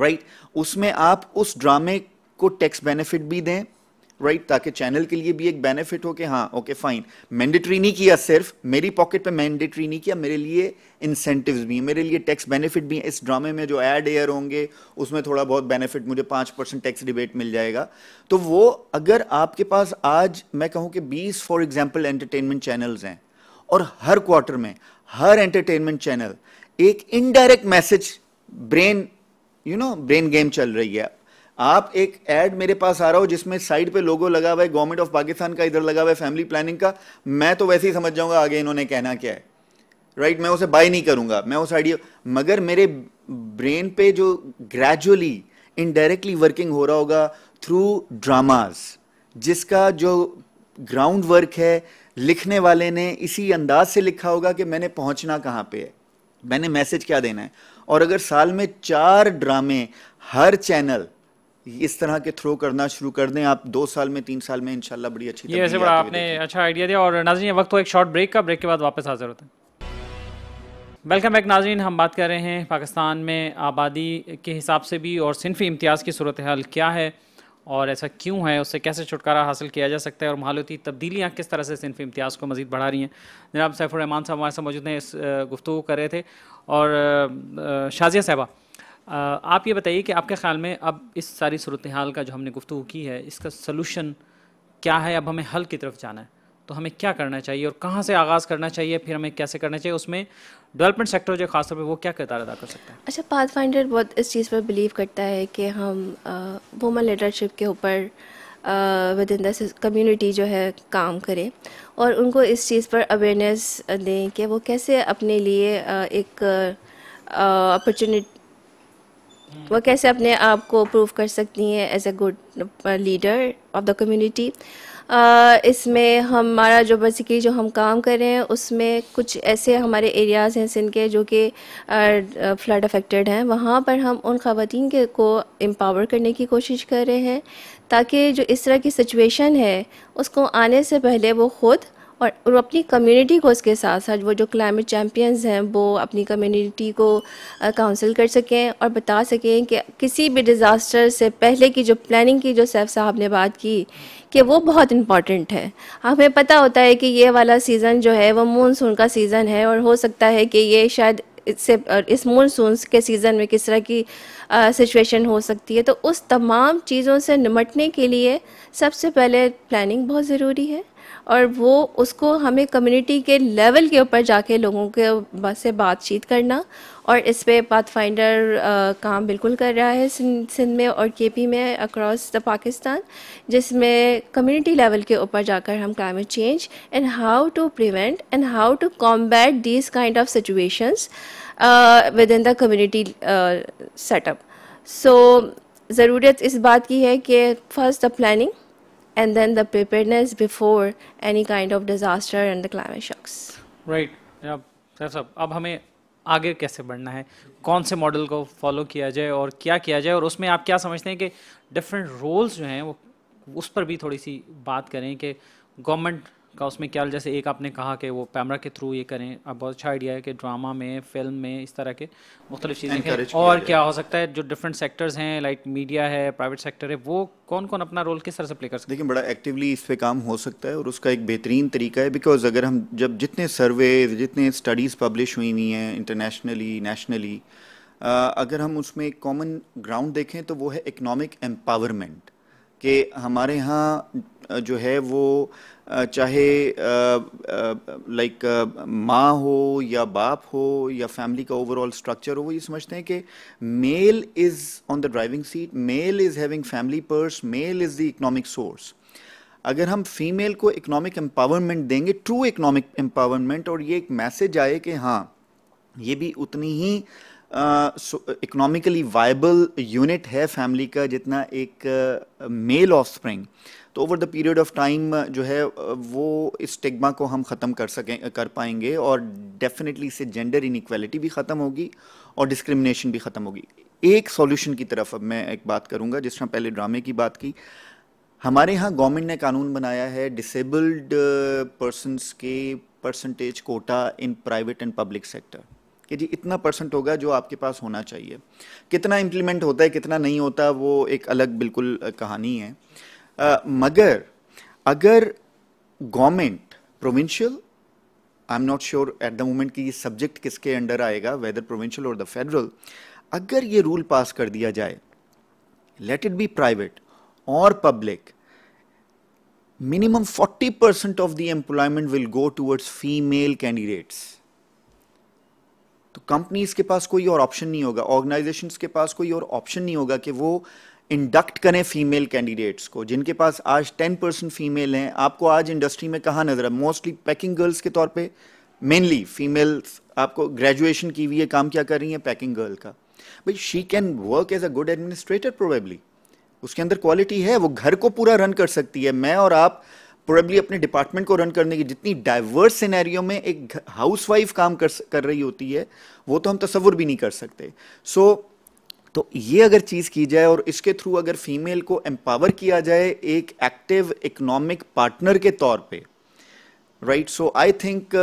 [SPEAKER 2] राइट right? उसमें आप उस ड्रामे को टैक्स बेनिफिट भी दें राइट ताकि चैनल के लिए भी एक बेनिफिट हो कि हाँ ओके फाइन मैंडेटरी नहीं किया सिर्फ मेरी पॉकेट पे मैंडेटरी नहीं किया मेरे लिए इंसेंटिव्स भी हैं मेरे लिए टैक्स बेनिफिट भी हैं इस ड्रामे में जो एड एयर होंगे उसमें थोड़ा बहुत बेनिफिट मुझे पाँच परसेंट टैक्स डिबेट मिल जाएगा तो वो अगर आपके पास आज मैं कहूँ कि बीस फॉर एग्जाम्पल एंटरटेनमेंट चैनल्स हैं और हर क्वार्टर में हर एंटरटेनमेंट चैनल एक indirect message brain you know brain game चल रही है आप एक ऐड मेरे पास आ रहा हो जिसमें साइड पे लोगो लगा हुआ है गवर्नमेंट ऑफ पाकिस्तान का इधर लगा हुआ है फैमिली प्लानिंग का मैं तो वैसे ही समझ जाऊंगा आगे इन्होंने कहना क्या है राइट right? मैं उसे बाय नहीं करूंगा मैं उस आइडिया मगर मेरे ब्रेन पे जो ग्रेजुअली इनडायरेक्टली वर्किंग हो रहा होगा थ्रू ड्रामाज जिसका जो ग्राउंड वर्क है लिखने वाले ने इसी अंदाज से लिखा होगा कि मैंने पहुंचना कहाँ पे है मैंने मैसेज क्या देना है और अगर साल में चार ड्रामे हर चैनल इस तरह के थ्रो करना शुरू कर दें आप दो साल में तीन साल में इनशाला बड़ी अच्छी ये बड़ा आपने
[SPEAKER 1] अच्छा आइडिया दिया और नाजरीन वक्त हो एक शॉर्ट ब्रेक का ब्रेक के बाद वापस हाजिर होते हैं वेलकम बैक नाजरन हम बात कर रहे हैं पाकिस्तान में आबादी के हिसाब से भी और सिनफी इम्तियाज़ की सूरत हाल क्या है और ऐसा क्यों है उससे कैसे छुटकारा हासिल किया जा सकता है और माहौलती तब्दीलियाँ किस तरह से सिनफी इम्तियाज़ को मज़ीद बढ़ा रही हैं जनाब सैफुररहमान साहब हमारे साथ मौजूद हैं इस गुफ्तु कर रहे थे और शाजिया साहबा आप ये बताइए कि आपके ख्याल में अब इस सारी सूरत हाल का जो हमने गुफ्तु की है इसका सलूशन क्या है अब हमें हल की तरफ जाना है तो हमें क्या करना चाहिए और कहाँ से आगाज़ करना चाहिए फिर हमें कैसे करना चाहिए उसमें डेवलपमेंट सेक्टर जो खासतौर पर वो क्या किरदार अदा कर सकता
[SPEAKER 3] है अच्छा पाथ फाइंडर बहुत इस चीज़ पर बिलीव करता है कि हम वुमन लीडरशिप के ऊपर विद इन द जो है काम करें और उनको इस चीज़ पर अवेयरनेस दें कि वो कैसे अपने लिए एक अपॉर्चुनिटी वो कैसे अपने आप को प्रूव कर सकती हैं as a good leader of the community इसमें हमारा जो बेसिकली जो हम काम कर रहे हैं उसमें कुछ ऐसे हमारे एरियाज़ हैं सिंध के जो कि फ्लड uh, अफेक्टेड uh, हैं वहाँ पर हम उन खातन के को एम्पावर करने की कोशिश कर रहे हैं ताकि जो इस तरह की सिचुएशन है उसको आने से पहले वो ख़ुद और वो अपनी कम्युनिटी को उसके साथ साथ वो जो क्लाइमेट चैम्पियंस हैं वो अपनी कम्युनिटी को काउंसिल कर सकें और बता सकें कि किसी भी डिज़ास्टर से पहले की जो प्लानिंग की जो सैफ साहब ने बात की कि वो बहुत इम्पॉर्टेंट है हमें पता होता है कि ये वाला सीज़न जो है वो मानसून का सीज़न है और हो सकता है कि ये शायद इससे इस मानसून के सीज़न में किस तरह की सिचुएशन हो सकती है तो उस तमाम चीज़ों से निमटने के लिए सबसे पहले प्लानिंग बहुत ज़रूरी है और वो उसको हमें कम्युनिटी के लेवल के ऊपर जाके लोगों के से बातचीत करना और इस पर पाथ फाइंडर काम बिल्कुल कर रहा है सिंध में और केपी में अक्रॉस द पाकिस्तान जिसमें कम्युनिटी लेवल के ऊपर जाकर हम climate change and how to prevent and how to combat these kind of situations within the community setup so ज़रूरत इस बात की है कि first the planning and then the preparedness before any kind of disaster and the climate shocks.
[SPEAKER 1] Right. Yeah. आगे कैसे बढ़ना है कौन से मॉडल को फॉलो किया जाए और क्या किया जाए और उसमें आप क्या समझते हैं कि डिफरेंट रोल्स जो हैं वो उस पर भी थोड़ी सी बात करें कि गवर्नमेंट का उसमें क्या जैसे एक आपने कहा कि वो कैमरा के थ्रू ये करें अब बहुत अच्छा आइडिया है कि ड्रामा में फिल्म में इस तरह के मुख्तलिफ चीज़ें हैं और क्या हो सकता है जो डिफरेंट सेक्टर्स हैं लाइक मीडिया है प्राइवेट सेक्टर है वो कौन कौन अपना रोल किस तरह से प्ले
[SPEAKER 2] कर सकते देखिए बड़ा एक्टिवली इस पर काम हो सकता है और उसका एक बेहतरीन तरीका है बिकॉज अगर हम जब जितने सर्वे जितने स्टडीज़ पब्लिश हुई हुई हैं इंटरनेशनली नेशनली अगर हम उसमें कॉमन ग्राउंड देखें तो वो है इकनॉमिक एम्पावरमेंट कि हमारे यहाँ जो है वो चाहे लाइक माँ हो या बाप हो या फैमिली का ओवरऑल स्ट्रक्चर हो वो ये समझते हैं कि male is on the driving seat male is having family purse male is the economic source अगर हम फीमेल को इकोनॉमिक एम्पावरमेंट देंगे ट्रू इकोनॉमिक एम्पावरमेंट और ये एक मैसेज आए कि हाँ ये भी उतनी ही इकोनॉमिकली वायबल यूनिट है फैमिली का जितना एक मेल ऑफ स्प्रिंग तो over the period of time जो है वो इस स्टिग्मा को हम ख़त्म कर सकें कर पाएंगे और डेफिनेटली इससे जेंडर इनक्वालिटी भी ख़त्म होगी और डिस्क्रिमिनेशन भी ख़त्म होगी एक सॉल्यूशन की तरफ अब मैं एक बात करूंगा जिस तरह पहले ड्रामे की बात की हमारे यहाँ गवर्नमेंट ने कानून बनाया है डिसेबल्ड पर्सनस के percentage quota in private and public sector कि जी इतना परसेंट होगा जो आपके पास होना चाहिए कितना इम्प्लीमेंट होता है कितना नहीं होता वो एक अलग बिल्कुल कहानी है आ, मगर अगर government provincial I am not sure at the moment कि ये सब्जेक्ट किसके अंडर आएगा वेदर प्रोविंशियल और द फेडरल अगर ये रूल पास कर दिया जाए लेट इट बी प्राइवेट और public minimum 40% of the employment will go towards female candidates तो कंपनीज के पास कोई और ऑप्शन नहीं होगा ऑर्गेनाइजेशन के पास कोई और ऑप्शन नहीं होगा कि वो इंडक्ट करें फीमेल कैंडिडेट्स को जिनके पास आज टेन परसेंट फीमेल हैं आपको आज इंडस्ट्री में कहाँ नजर है मोस्टली पैकिंग गर्ल्स के तौर पे मेनली फीमेल्स आपको ग्रेजुएशन की हुई है काम क्या कर रही हैं पैकिंग गर्ल का भाई she can work as a good administrator probably उसके अंदर क्वालिटी है वो घर को पूरा रन कर सकती है मैं और आप प्रोबेबली अपने डिपार्टमेंट को रन करने की जितनी डाइवर्स सिनेरियो में एक हाउसवाइफ काम कर कर रही होती है वो तो हम तस्वुर भी नहीं कर सकते सो so, तो ये अगर चीज़ की जाए और इसके थ्रू अगर फीमेल को एम्पावर किया जाए एक एक्टिव इकोनॉमिक पार्टनर के तौर पे right so I think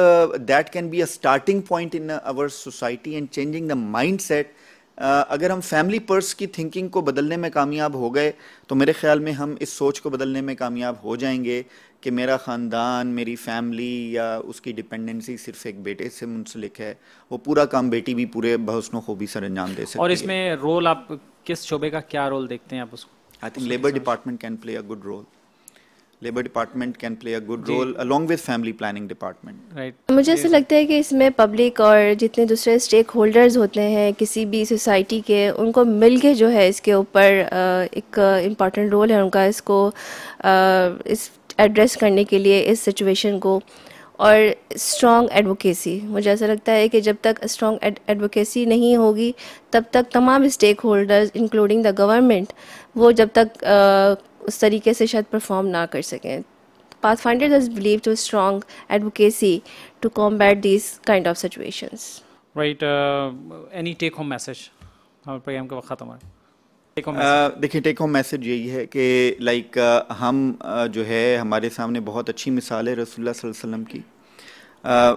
[SPEAKER 2] that can be a starting point in our society and changing the mind set अगर हम फैमिली पर्स की थिंकिंग को बदलने में कामयाब हो गए तो मेरे ख्याल में हम इस सोच को बदलने में कामयाब हो जाएंगे कि मेरा ख़ानदान मेरी फैमिली या उसकी डिपेंडेंसी सिर्फ एक बेटे से मुंसलिक है वो पूरा काम बेटी भी पूरे बहसन खूबी सर अंजाम दे सकती और इसमें है। रोल आप किस शोबे का क्या रोल देखते हैं आप उसको I think labour department can play a good role labour department can play a good role along with family planning department right
[SPEAKER 3] मुझे ऐसा लगता है कि इसमें पब्लिक और जितने दूसरे स्टेक होल्डर्स होते हैं किसी भी सोसाइटी के उनको मिल के जो है इसके ऊपर एक इम्पॉर्टेंट रोल है उनका इसको इस एड्रेस करने के लिए इस सिचुएशन को और स्ट्रॉन्ग एडवोकेसी मुझे ऐसा लगता है कि जब तक स्ट्रॉन्ग एडवोकेसी नहीं होगी तब तक तमाम stakeholders including the government वो जब तक आ, उस तरीके से शायद परफॉर्म ना कर सकें pathfinder does believe to strong advocacy to combat this kind of situations
[SPEAKER 1] right any take home message हमारे प्रोग्राम का वक्त हमारा देखिए
[SPEAKER 2] टेक होम मैसेज यही है कि लाइक हम जो है हमारे सामने बहुत अच्छी मिसाल है रसोल्ला वसम की आ,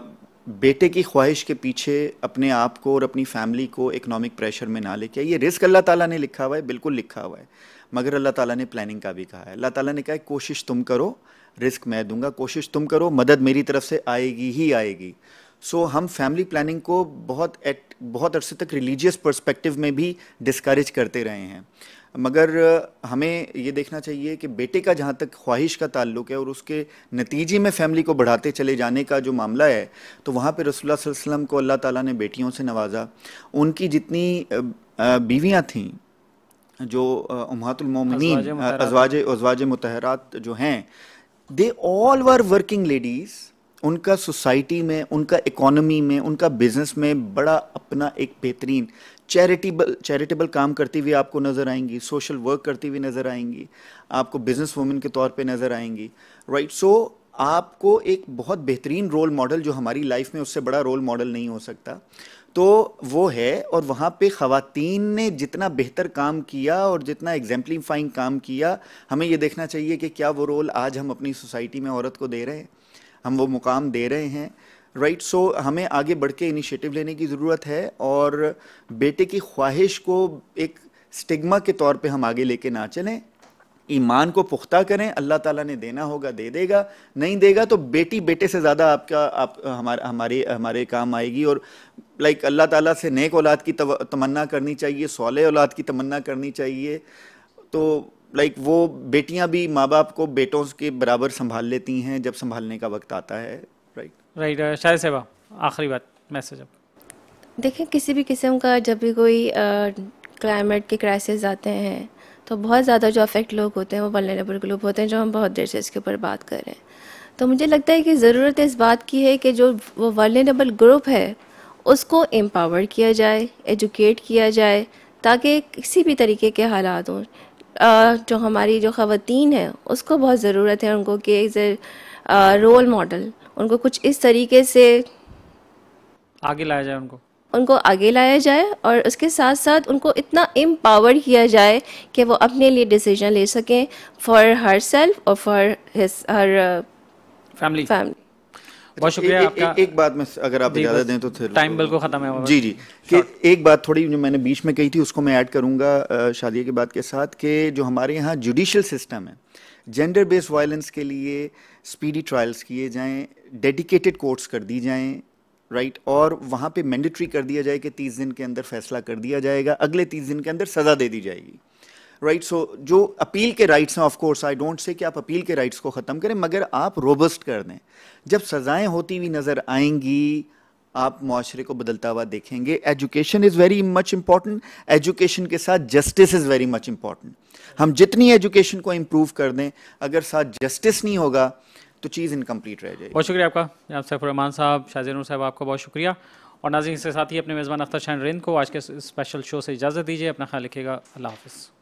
[SPEAKER 2] बेटे की ख्वाहिश के पीछे अपने आप को और अपनी फैमिली को इकोनॉमिक प्रेशर में ना लेके ये रिस्क अल्लाह ताला ने लिखा हुआ है बिल्कुल लिखा हुआ है मगर अल्लाह ताला ने प्लानिंग का भी कहा है अल्लाह ताला ने कहा है कोशिश तुम करो रिस्क मैं दूंगा कोशिश तुम करो मदद मेरी तरफ से आएगी ही आएगी सो हम फैमिली प्लानिंग को बहुत एट बहुत अरसे तक रिलीजियस पर्सपेक्टिव में भी डिस्करेज करते रहे हैं मगर हमें ये देखना चाहिए कि बेटे का जहाँ तक ख्वाहिश का ताल्लुक है और उसके नतीजे में फैमिली को बढ़ाते चले जाने का जो मामला है तो वहाँ पर रसोल्ला वसलम को अल्लाह ताला ने बेटियों से नवाजा उनकी जितनी बीवियाँ थीं जो उमहतुलमिन अजवाज अजवाज मतहरात जो हैं they all were working ladies उनका सोसाइटी में उनका इकोनॉमी में उनका बिजनेस में बड़ा अपना एक बेहतरीन चैरिटेबल चैरिटेबल काम करती हुई आपको नज़र आएंगी सोशल वर्क करती हुई नज़र आएंगी आपको बिजनेस वूमेन के तौर पे नज़र आएंगी राइट right? सो so, आपको एक बहुत बेहतरीन रोल मॉडल जो हमारी लाइफ में उससे बड़ा रोल मॉडल नहीं हो सकता तो वो है और वहाँ पे ख़वातीन ने जितना बेहतर काम किया और जितना एग्जाम्पलीफाइंग काम किया हमें ये देखना चाहिए कि क्या वो रोल आज हम अपनी सोसाइटी में औरत को दे रहे हैं हम वो मुकाम दे रहे हैं राइट right, सो so, हमें आगे बढ़ के इनिशिएटिव लेने की ज़रूरत है और बेटे की ख्वाहिश को एक स्टिग्मा के तौर पे हम आगे लेके ना चलें ईमान को पुख्ता करें अल्लाह ताला ने देना होगा दे देगा नहीं देगा तो बेटी बेटे से ज़्यादा आपका आप हमारे हमारे हमारे काम आएगी और लाइक अल्लाह ताला से नेक औलाद की तमन्ना करनी चाहिए सोले औलाद की तमन्ना करनी चाहिए तो लाइक वो बेटियां भी माँ बाप को बेटों के बराबर संभाल लेती हैं जब संभालने का वक्त आता है राइट
[SPEAKER 1] राइट शायद सेवा आखिरी बात मैसेज अब
[SPEAKER 3] देखें किसी भी किस्म का जब भी कोई क्लाइमेट के क्राइसिस आते हैं तो बहुत ज़्यादा जो अफेक्ट लोग होते हैं वो वलनरेबल ग्रुप होते हैं जो हम बहुत देर से इसके ऊपर बात कर रहे हैं तो मुझे लगता है कि ज़रूरत इस बात की है कि जो वो वलनरेबल ग्रुप है उसको एम्पावर किया जाए एजुकेट किया जाए ताकि किसी भी तरीके के हालात हों जो हमारी जो ख़वान है उसको बहुत ज़रूरत है उनको कि एज ए रोल मॉडल उनको कुछ इस तरीके से
[SPEAKER 1] आगे लाया जाए उनको
[SPEAKER 3] उनको आगे लाया जाए और उसके साथ साथ उनको इतना एम्पावर किया जाए कि वो अपने लिए डिसीजन ले सकें फॉर हर सेल्फ और फॉर हर फैमिली फैमिली
[SPEAKER 2] बहुत अच्छा, शुक्रिया आपका एक बात में अगर आप इजाजत दें तो टाइम बिल्कुल खत्म है जी जी कि एक बात थोड़ी जो मैंने बीच में कही थी उसको मैं ऐड करूंगा शादी के बाद के साथ कि जो हमारे यहाँ जुडिशल सिस्टम है जेंडर बेस्ड वायलेंस के लिए स्पीडी ट्रायल्स किए जाएं डेडिकेटेड कोर्ट्स कर दी जाएं राइट right? और वहाँ पे मैंडेटरी कर दिया जाए कि तीस दिन के अंदर फैसला कर दिया जाएगा अगले तीस दिन के अंदर सज़ा दे दी जाएगी राइट right? सो so, जो अपील के राइट्स हैं of course I don't say कि आप अपील के राइट्स को ख़त्म करें मगर आप रोबस्ट कर दें जब सज़ाएं होती हुई नज़र आएंगी आप माशरे को बदलता हुआ देखेंगे education is very much important education के साथ justice is very much important हम जितनी एजुकेशन को इम्प्रूव कर दें अगर साथ जस्टिस नहीं होगा तो चीज़ इनकम्प्लीट रह जाएगी बहुत शुक्रिया
[SPEAKER 1] आपका जनाब सैफुररहमान साहब शाहजैनूर साहब आपका बहुत शुक्रिया और नाजिन के साथ ही अपने मेज़बान अफ्तर शाह रिंद को आज के स्पेशल शो से इजाज़त दीजिए अपना ख्याल रखिएगा अल्लाह हाफिज़